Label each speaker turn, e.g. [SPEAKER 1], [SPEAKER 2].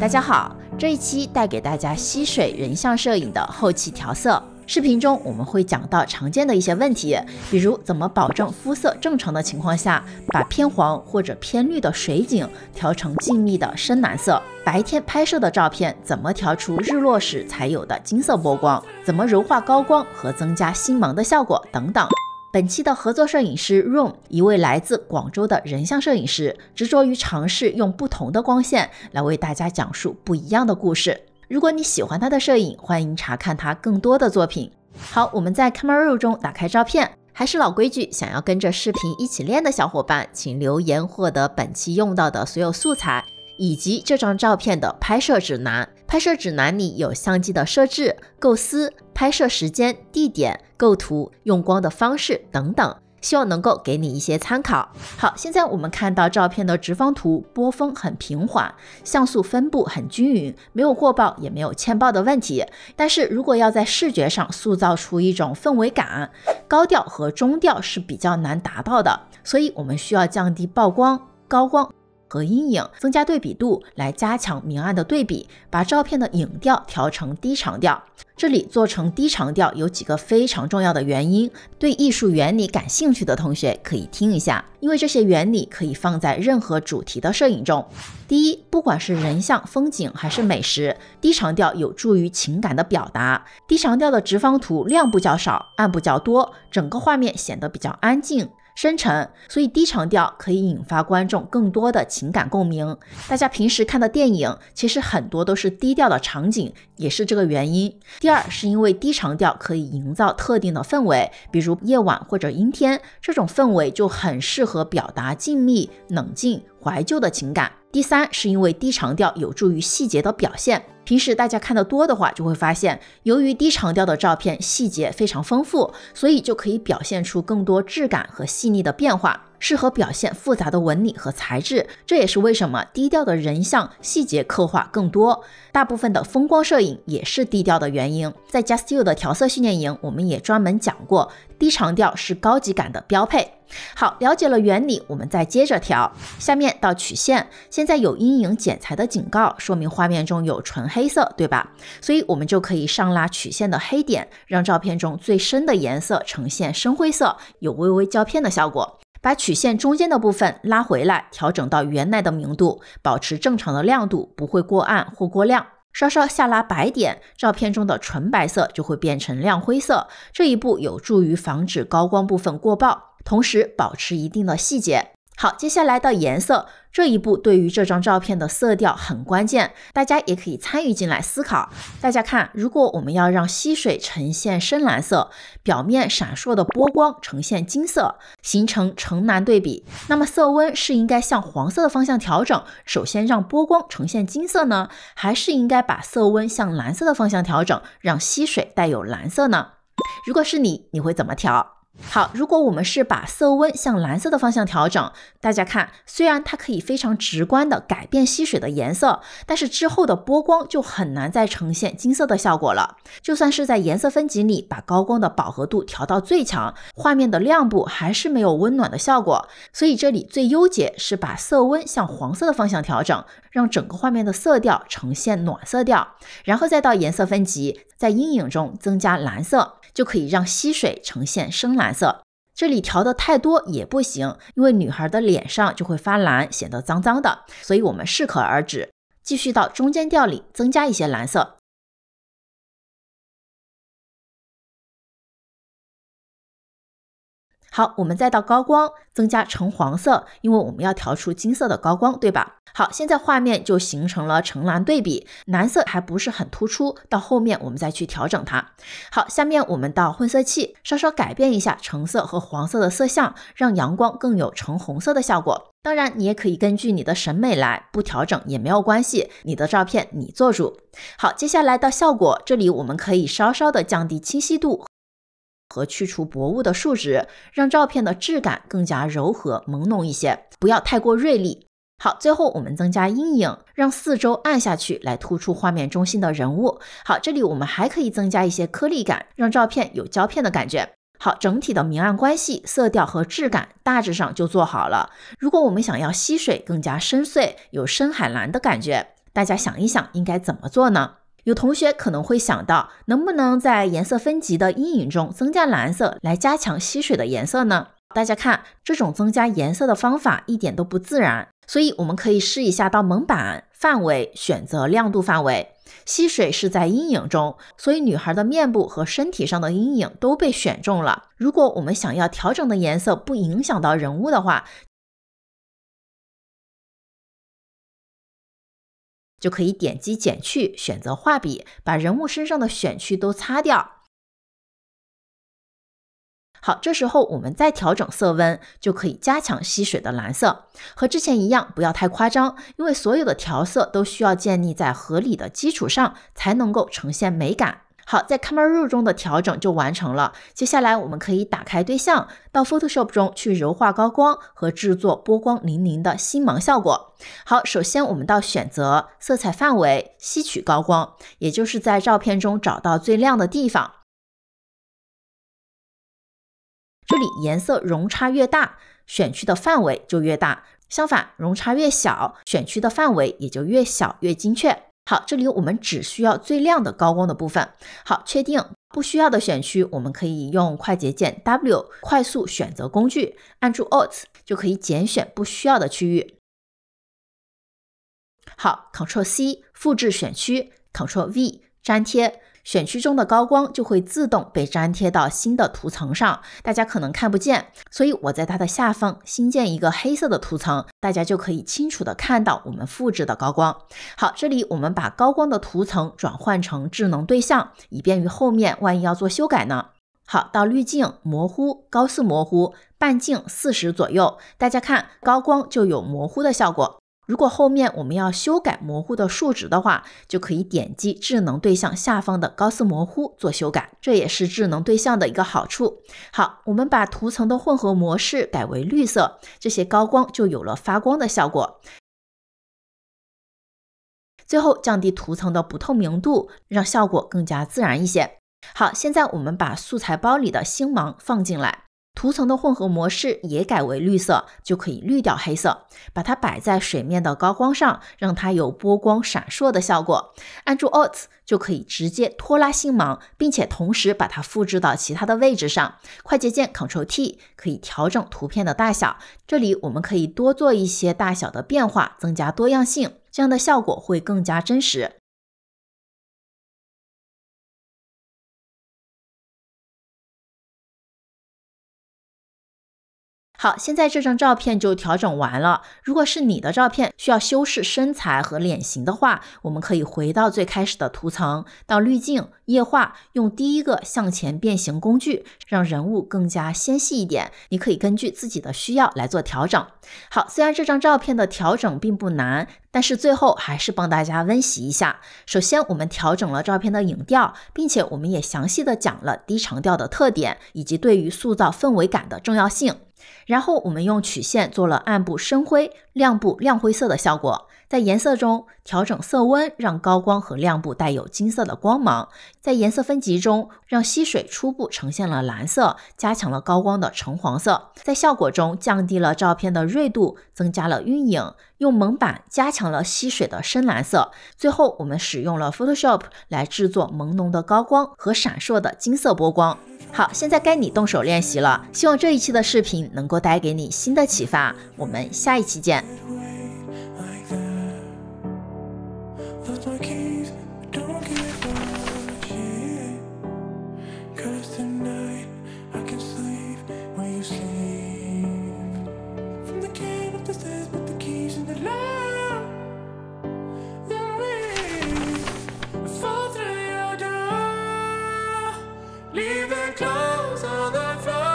[SPEAKER 1] 大家好，这一期带给大家溪水人像摄影的后期调色视频中，我们会讲到常见的一些问题，比如怎么保证肤色正常的情况下，把偏黄或者偏绿的水景调成静谧的深蓝色；白天拍摄的照片怎么调出日落时才有的金色波光？怎么柔化高光和增加星芒的效果？等等。本期的合作摄影师 Room，一位来自广州的人像摄影师，执着于尝试用不同的光线来为大家讲述不一样的故事。如果你喜欢他的摄影，欢迎查看他更多的作品。好，我们在 Camera Raw 中打开照片，还是老规矩，想要跟着视频一起练的小伙伴，请留言获得本期用到的所有素材。以及这张照片的拍摄指南，拍摄指南里有相机的设置、构思、拍摄时间、地点、构图、用光的方式等等，希望能够给你一些参考。好，现在我们看到照片的直方图波峰很平缓，像素分布很均匀，没有过曝也没有欠曝的问题。但是如果要在视觉上塑造出一种氛围感，高调和中调是比较难达到的，所以我们需要降低曝光、高光。和阴影增加对比度，来加强明暗的对比，把照片的影调调成低长调。这里做成低长调有几个非常重要的原因，对艺术原理感兴趣的同学可以听一下，因为这些原理可以放在任何主题的摄影中。第一，不管是人像、风景还是美食，低长调有助于情感的表达。低长调的直方图亮部较少，暗部较多，整个画面显得比较安静。深沉，所以低长调可以引发观众更多的情感共鸣。大家平时看的电影，其实很多都是低调的场景，也是这个原因。第二，是因为低长调可以营造特定的氛围，比如夜晚或者阴天，这种氛围就很适合表达静谧、冷静、怀旧的情感。第三，是因为低长调有助于细节的表现。平时大家看的多的话，就会发现，由于低长焦的照片细节非常丰富，所以就可以表现出更多质感和细腻的变化。适合表现复杂的纹理和材质，这也是为什么低调的人像细节刻画更多，大部分的风光摄影也是低调的原因。在 Just You 的调色训练营，我们也专门讲过，低长调是高级感的标配。好，了解了原理，我们再接着调。下面到曲线，现在有阴影剪裁的警告，说明画面中有纯黑色，对吧？所以我们就可以上拉曲线的黑点，让照片中最深的颜色呈现深灰色，有微微胶片的效果。把曲线中间的部分拉回来，调整到原来的明度，保持正常的亮度，不会过暗或过亮。稍稍下拉白点，照片中的纯白色就会变成亮灰色。这一步有助于防止高光部分过曝，同时保持一定的细节。好，接下来到颜色这一步，对于这张照片的色调很关键，大家也可以参与进来思考。大家看，如果我们要让溪水呈现深蓝色，表面闪烁的波光呈现金色，形成橙蓝对比，那么色温是应该向黄色的方向调整，首先让波光呈现金色呢，还是应该把色温向蓝色的方向调整，让溪水带有蓝色呢？如果是你，你会怎么调？好，如果我们是把色温向蓝色的方向调整，大家看，虽然它可以非常直观的改变吸水的颜色，但是之后的波光就很难再呈现金色的效果了。就算是在颜色分级里把高光的饱和度调到最强，画面的亮部还是没有温暖的效果。所以这里最优解是把色温向黄色的方向调整，让整个画面的色调呈现暖色调，然后再到颜色分级，在阴影中增加蓝色。就可以让溪水呈现深蓝色。这里调的太多也不行，因为女孩的脸上就会发蓝，显得脏脏的。所以我们适可而止，继续到中间调里增加一些蓝色。好，我们再到高光，增加橙黄色，因为我们要调出金色的高光，对吧？好，现在画面就形成了橙蓝对比，蓝色还不是很突出，到后面我们再去调整它。好，下面我们到混色器，稍稍改变一下橙色和黄色的色相，让阳光更有橙红色的效果。当然，你也可以根据你的审美来，不调整也没有关系，你的照片你做主。好，接下来到效果这里，我们可以稍稍的降低清晰度。和去除薄雾的数值，让照片的质感更加柔和、朦胧一些，不要太过锐利。好，最后我们增加阴影，让四周暗下去，来突出画面中心的人物。好，这里我们还可以增加一些颗粒感，让照片有胶片的感觉。好，整体的明暗关系、色调和质感大致上就做好了。如果我们想要吸水更加深邃，有深海蓝的感觉，大家想一想应该怎么做呢？有同学可能会想到，能不能在颜色分级的阴影中增加蓝色来加强吸水的颜色呢？大家看，这种增加颜色的方法一点都不自然，所以我们可以试一下。到蒙版范围，选择亮度范围，吸水是在阴影中，所以女孩的面部和身体上的阴影都被选中了。如果我们想要调整的颜色不影响到人物的话，就可以点击减去，选择画笔，把人物身上的选区都擦掉。好，这时候我们再调整色温，就可以加强吸水的蓝色。和之前一样，不要太夸张，因为所有的调色都需要建立在合理的基础上，才能够呈现美感。好，在 Camera Raw 中的调整就完成了。接下来，我们可以打开对象，到 Photoshop 中去柔化高光和制作波光粼粼的星芒效果。好，首先我们到选择色彩范围，吸取高光，也就是在照片中找到最亮的地方。这里颜色容差越大，选区的范围就越大；相反，容差越小，选区的范围也就越小，越精确。好，这里我们只需要最亮的高光的部分。好，确定不需要的选区，我们可以用快捷键 W 快速选择工具，按住 Alt 就可以拣选不需要的区域。好，Ctrl+C 复制选区，Ctrl+V 粘贴。选区中的高光就会自动被粘贴到新的图层上，大家可能看不见，所以我在它的下方新建一个黑色的图层，大家就可以清楚的看到我们复制的高光。好，这里我们把高光的图层转换成智能对象，以便于后面万一要做修改呢。好，到滤镜模糊高斯模糊半径四十左右，大家看高光就有模糊的效果。如果后面我们要修改模糊的数值的话，就可以点击智能对象下方的高斯模糊做修改，这也是智能对象的一个好处。好，我们把图层的混合模式改为绿色，这些高光就有了发光的效果。最后降低图层的不透明度，让效果更加自然一些。好，现在我们把素材包里的星芒放进来。图层的混合模式也改为绿色，就可以滤掉黑色，把它摆在水面的高光上，让它有波光闪烁的效果。按住 Alt 就可以直接拖拉星芒，并且同时把它复制到其他的位置上。快捷键 Ctrl T 可以调整图片的大小，这里我们可以多做一些大小的变化，增加多样性，这样的效果会更加真实。好，现在这张照片就调整完了。如果是你的照片需要修饰身材和脸型的话，我们可以回到最开始的图层，到滤镜液化，用第一个向前变形工具，让人物更加纤细一点。你可以根据自己的需要来做调整。好，虽然这张照片的调整并不难，但是最后还是帮大家温习一下。首先，我们调整了照片的影调，并且我们也详细的讲了低长调的特点以及对于塑造氛围感的重要性。然后我们用曲线做了暗部深灰、亮部亮灰色的效果。在颜色中调整色温，让高光和亮部带有金色的光芒；在颜色分级中，让溪水初步呈现了蓝色，加强了高光的橙黄色；在效果中降低了照片的锐度，增加了晕影，用蒙版加强了溪水的深蓝色。最后，我们使用了 Photoshop 来制作朦胧的高光和闪烁的金色波光。好，现在该你动手练习了。希望这一期的视频能够带给你新的启发。我们下一期见。on the floor.